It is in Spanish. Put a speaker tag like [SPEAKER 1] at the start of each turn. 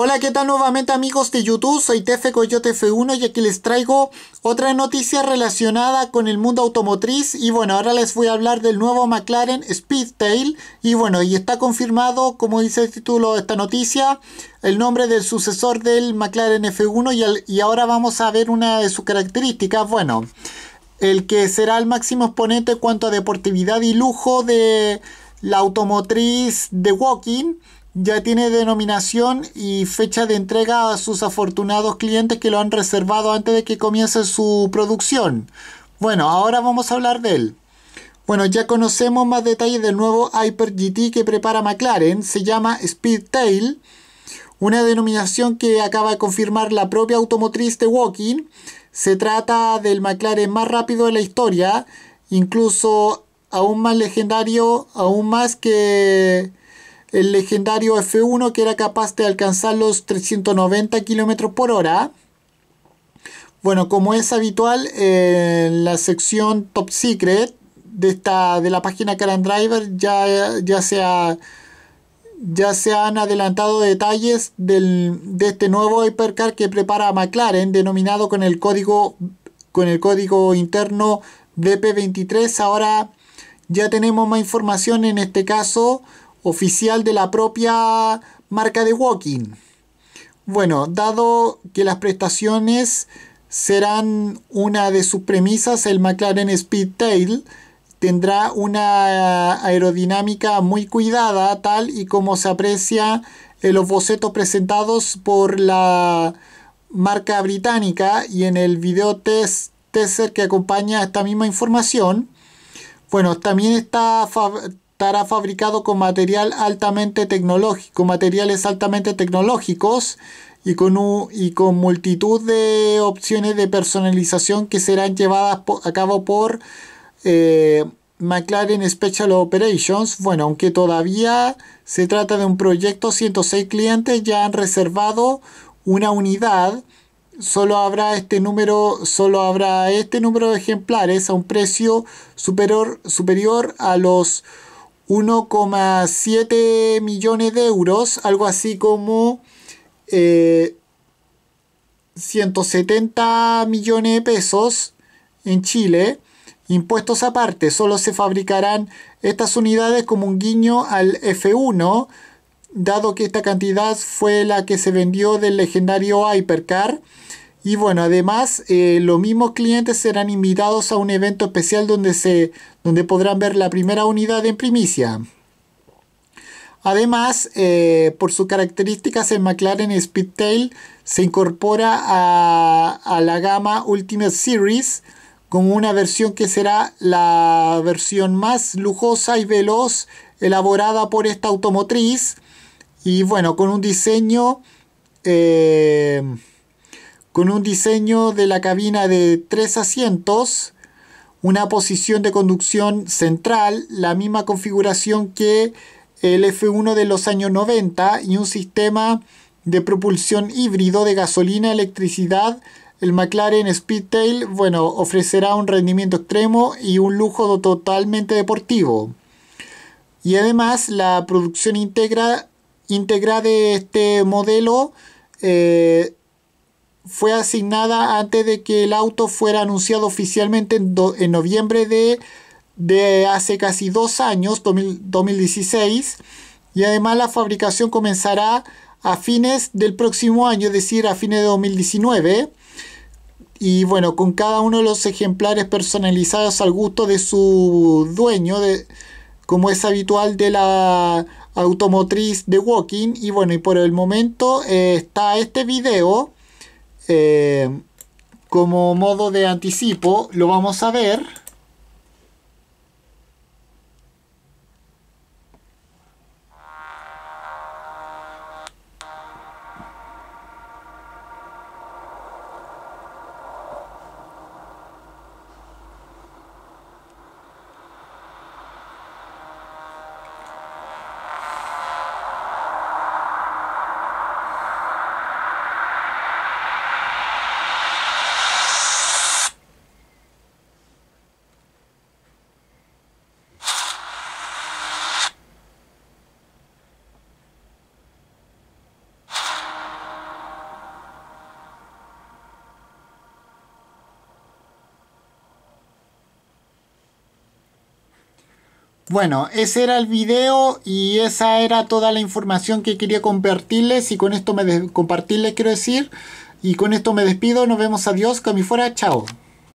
[SPEAKER 1] Hola, ¿qué tal nuevamente amigos de YouTube? Soy Tefe Coyote F1 y aquí les traigo otra noticia relacionada con el mundo automotriz y bueno, ahora les voy a hablar del nuevo McLaren Speedtail y bueno, y está confirmado, como dice el título de esta noticia, el nombre del sucesor del McLaren F1 y, y ahora vamos a ver una de sus características, bueno, el que será el máximo exponente en cuanto a deportividad y lujo de la automotriz de Walking ya tiene denominación y fecha de entrega a sus afortunados clientes que lo han reservado antes de que comience su producción. Bueno, ahora vamos a hablar de él. Bueno, ya conocemos más detalles del nuevo Hyper GT que prepara McLaren. Se llama Speedtail, una denominación que acaba de confirmar la propia automotriz de Walking. Se trata del McLaren más rápido de la historia, incluso aún más legendario, aún más que el legendario F1 que era capaz de alcanzar los 390 km por hora. Bueno, como es habitual, en la sección Top Secret de, esta, de la página and Driver ya, ya, se ya se han adelantado detalles de este nuevo hipercar que prepara McLaren, denominado con el código, con el código interno DP23. Ahora ya tenemos más información en este caso oficial de la propia marca de Walking. Bueno, dado que las prestaciones serán una de sus premisas, el McLaren Speedtail tendrá una aerodinámica muy cuidada, tal y como se aprecia en los bocetos presentados por la marca británica y en el video test teaser que acompaña esta misma información. Bueno, también está estará fabricado con material altamente tecnológico, materiales altamente tecnológicos y con, y con multitud de opciones de personalización que serán llevadas a cabo por eh, McLaren Special Operations. Bueno, aunque todavía se trata de un proyecto, 106 clientes ya han reservado una unidad. Solo habrá este número, solo habrá este número de ejemplares a un precio superior, superior a los 1,7 millones de euros, algo así como 170 eh, millones de pesos en Chile. Impuestos aparte, solo se fabricarán estas unidades como un guiño al F1, dado que esta cantidad fue la que se vendió del legendario Hypercar. Y bueno, además, eh, los mismos clientes serán invitados a un evento especial donde, se, donde podrán ver la primera unidad en primicia. Además, eh, por sus características, el McLaren Speedtail se incorpora a, la gama Ultimate Series con una versión que será la versión más lujosa y veloz elaborada por esta automotriz y bueno, con un diseño eh, con un diseño de la cabina de tres asientos, una posición de conducción central, la misma configuración que el F1 de los años 90 y un sistema de propulsión híbrido de gasolina, y electricidad. El McLaren Speedtail, bueno, ofrecerá un rendimiento extremo y un lujo totalmente deportivo. Y además la producción íntegra, de este modelo eh, fue asignada antes de que el auto fuera anunciado oficialmente en, noviembre de, hace casi dos años, 2016, y además la fabricación comenzará a fines del próximo año, es decir, a fines de 2019. Y bueno, con cada uno de los ejemplares personalizados al gusto de su dueño, de, como es habitual de la automotriz de Walking. Y bueno, y por el momento eh, está este video eh, como modo de anticipo lo vamos a ver Bueno, ese era el video y esa era toda la información que quería compartirles y con esto me compartirles quiero decir y con esto me despido, nos vemos, adiós, que a fuera, chao.